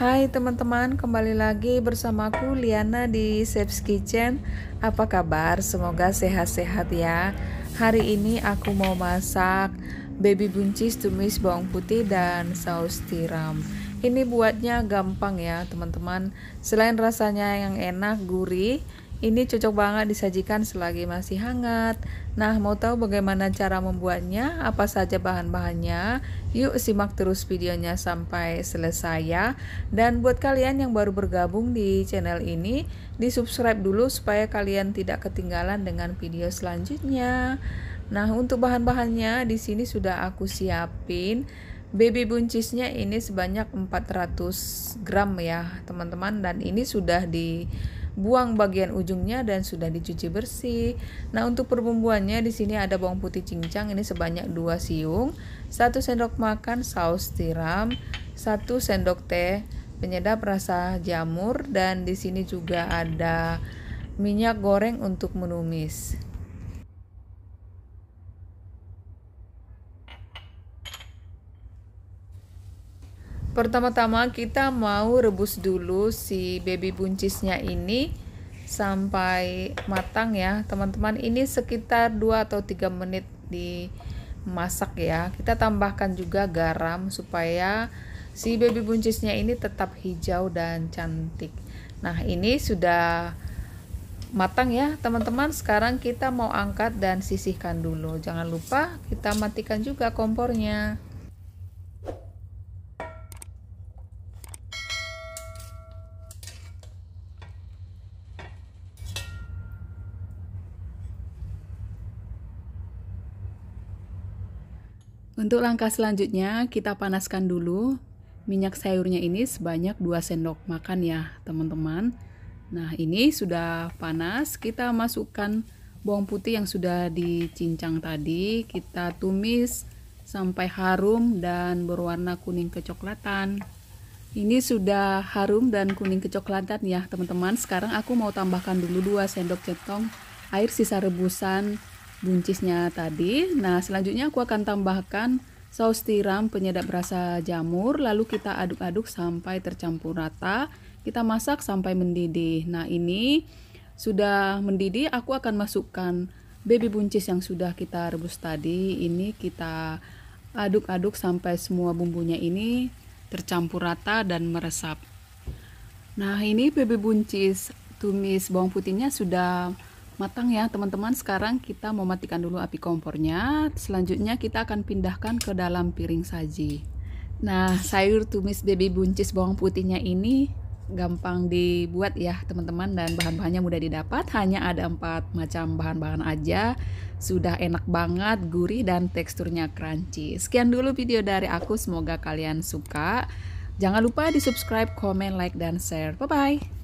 Hai teman-teman, kembali lagi bersama aku Liana di Chef's Kitchen. Apa kabar? Semoga sehat-sehat ya. Hari ini aku mau masak baby buncis tumis bawang putih dan saus tiram. Ini buatnya gampang ya, teman-teman. Selain rasanya yang enak, gurih, ini cocok banget disajikan selagi masih hangat. Nah, mau tahu bagaimana cara membuatnya? Apa saja bahan-bahannya? Yuk simak terus videonya sampai selesai ya. Dan buat kalian yang baru bergabung di channel ini, di-subscribe dulu supaya kalian tidak ketinggalan dengan video selanjutnya. Nah, untuk bahan-bahannya di sini sudah aku siapin baby buncisnya ini sebanyak 400 gram ya, teman-teman dan ini sudah di buang bagian ujungnya dan sudah dicuci bersih. Nah, untuk perbumbuannya di sini ada bawang putih cincang ini sebanyak 2 siung, 1 sendok makan saus tiram, 1 sendok teh penyedap rasa jamur dan di sini juga ada minyak goreng untuk menumis. Pertama-tama kita mau rebus dulu si baby buncisnya ini sampai matang ya teman-teman ini sekitar 2 atau 3 menit dimasak ya kita tambahkan juga garam supaya si baby buncisnya ini tetap hijau dan cantik nah ini sudah matang ya teman-teman sekarang kita mau angkat dan sisihkan dulu jangan lupa kita matikan juga kompornya Untuk langkah selanjutnya, kita panaskan dulu minyak sayurnya ini sebanyak 2 sendok makan ya, teman-teman. Nah, ini sudah panas, kita masukkan bawang putih yang sudah dicincang tadi, kita tumis sampai harum dan berwarna kuning kecoklatan. Ini sudah harum dan kuning kecoklatan ya, teman-teman. Sekarang aku mau tambahkan dulu 2 sendok centong air sisa rebusan buncisnya tadi. Nah, selanjutnya aku akan tambahkan saus tiram penyedap rasa jamur, lalu kita aduk-aduk sampai tercampur rata. Kita masak sampai mendidih. Nah, ini sudah mendidih, aku akan masukkan baby buncis yang sudah kita rebus tadi. Ini kita aduk-aduk sampai semua bumbunya ini tercampur rata dan meresap. Nah, ini baby buncis tumis bawang putihnya sudah matang ya teman-teman sekarang kita mau matikan dulu api kompornya selanjutnya kita akan pindahkan ke dalam piring saji nah sayur tumis baby buncis bawang putihnya ini gampang dibuat ya teman-teman dan bahan-bahannya mudah didapat hanya ada empat macam bahan-bahan aja sudah enak banget gurih dan teksturnya crunchy sekian dulu video dari aku semoga kalian suka jangan lupa di subscribe comment like dan share bye bye